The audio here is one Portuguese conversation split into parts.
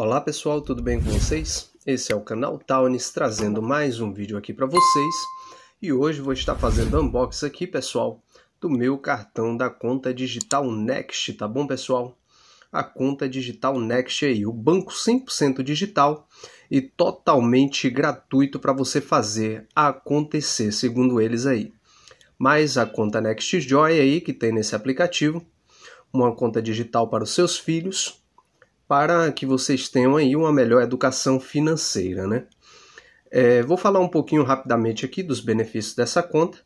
Olá pessoal, tudo bem com vocês? Esse é o canal Townes trazendo mais um vídeo aqui para vocês e hoje vou estar fazendo unboxing aqui pessoal do meu cartão da conta digital Next, tá bom pessoal? A conta digital Next aí, o banco 100% digital e totalmente gratuito para você fazer acontecer, segundo eles aí. Mais a conta Next Joy aí que tem nesse aplicativo, uma conta digital para os seus filhos, para que vocês tenham aí uma melhor educação financeira, né? É, vou falar um pouquinho rapidamente aqui dos benefícios dessa conta.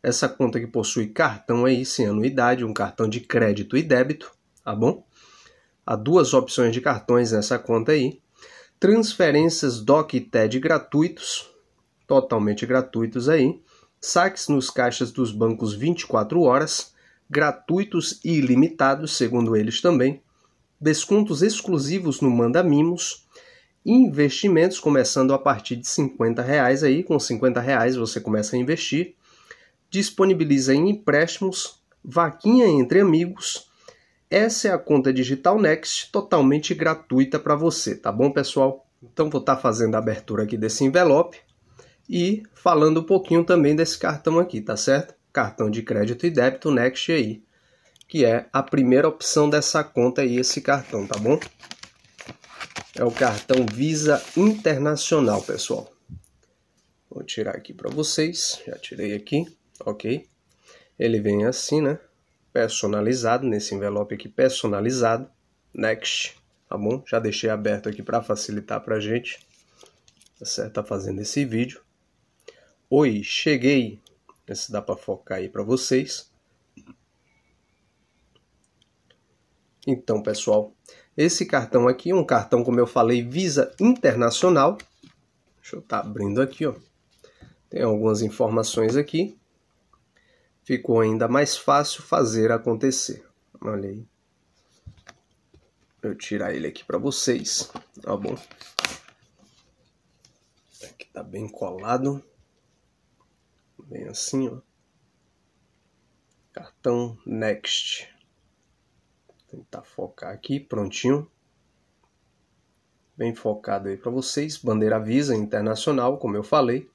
Essa conta que possui cartão aí sem anuidade, um cartão de crédito e débito, tá bom? Há duas opções de cartões nessa conta aí. Transferências DOC e TED gratuitos, totalmente gratuitos aí. Saques nos caixas dos bancos 24 horas, gratuitos e ilimitados, segundo eles também descontos exclusivos no Manda Mimos, investimentos começando a partir de 50 reais aí, com 50 reais você começa a investir, disponibiliza em empréstimos, vaquinha entre amigos. Essa é a conta Digital Next, totalmente gratuita para você, tá bom, pessoal? Então vou estar tá fazendo a abertura aqui desse envelope e falando um pouquinho também desse cartão aqui, tá certo? Cartão de crédito e débito Next aí que é a primeira opção dessa conta aí esse cartão, tá bom? É o cartão Visa Internacional, pessoal. Vou tirar aqui para vocês, já tirei aqui, ok? Ele vem assim, né? Personalizado, nesse envelope aqui personalizado. Next, tá bom? Já deixei aberto aqui para facilitar para gente. Tá certo? Tá fazendo esse vídeo. Oi, cheguei. Esse dá para focar aí para vocês. Então, pessoal, esse cartão aqui é um cartão, como eu falei, Visa Internacional. Deixa eu estar tá abrindo aqui, ó. Tem algumas informações aqui. Ficou ainda mais fácil fazer acontecer. Olha aí. Eu tirar ele aqui para vocês, tá bom? Tá aqui tá bem colado. Bem assim, ó. Cartão Next. Tentar focar aqui, prontinho. Bem focado aí para vocês. Bandeira Visa Internacional, como eu falei.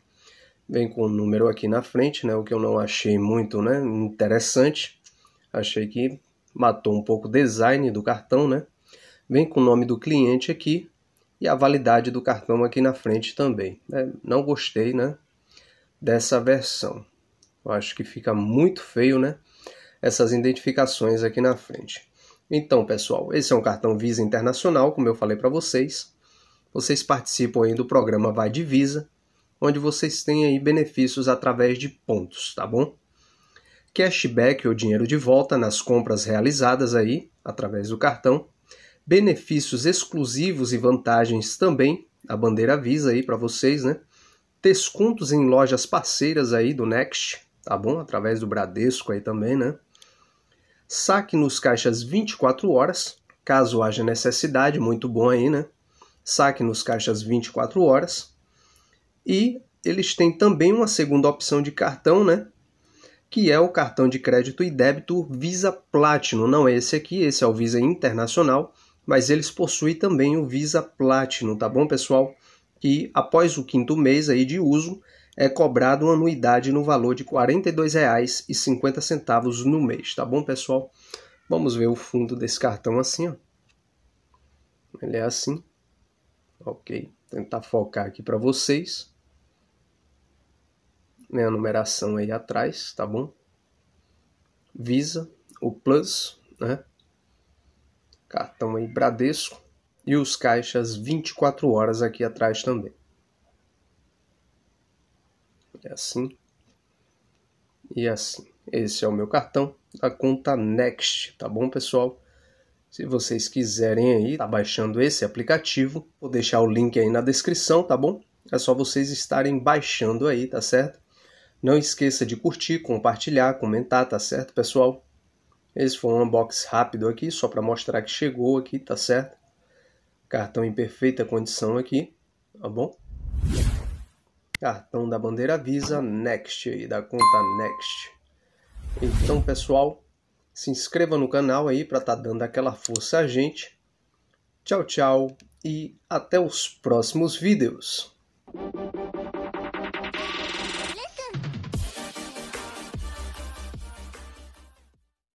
Vem com o número aqui na frente, né? O que eu não achei muito né, interessante. Achei que matou um pouco o design do cartão, né? Vem com o nome do cliente aqui e a validade do cartão aqui na frente também. Né. não gostei, né? Dessa versão. Eu acho que fica muito feio, né? Essas identificações aqui na frente. Então, pessoal, esse é um cartão Visa Internacional, como eu falei para vocês. Vocês participam aí do programa Vai de Visa, onde vocês têm aí benefícios através de pontos, tá bom? Cashback ou dinheiro de volta nas compras realizadas aí através do cartão. Benefícios exclusivos e vantagens também, a bandeira Visa aí para vocês, né? Descontos em lojas parceiras aí do Next, tá bom? Através do Bradesco aí também, né? Saque nos caixas 24 horas, caso haja necessidade, muito bom aí, né? Saque nos caixas 24 horas. E eles têm também uma segunda opção de cartão, né? Que é o cartão de crédito e débito Visa Platinum. Não é esse aqui, esse é o Visa Internacional, mas eles possuem também o Visa Platinum, tá bom, pessoal? Que após o quinto mês aí de uso, é cobrado uma anuidade no valor de R$ 42,50 no mês, tá bom, pessoal? Vamos ver o fundo desse cartão assim, ó. Ele é assim. Ok, tentar focar aqui para vocês. Né, a numeração aí atrás, tá bom? Visa, o Plus, né? Cartão aí Bradesco e os caixas 24 horas aqui atrás também. É assim e é assim. Esse é o meu cartão da conta Next, tá bom, pessoal? Se vocês quiserem aí, tá baixando esse aplicativo, vou deixar o link aí na descrição, tá bom? É só vocês estarem baixando aí, tá certo? Não esqueça de curtir, compartilhar, comentar, tá certo, pessoal? Esse foi um unbox rápido aqui, só para mostrar que chegou aqui, tá certo? Cartão em perfeita condição aqui, tá bom? Cartão da bandeira Visa Next e da conta Next. Então, pessoal, se inscreva no canal aí para estar tá dando aquela força a gente. Tchau, tchau e até os próximos vídeos.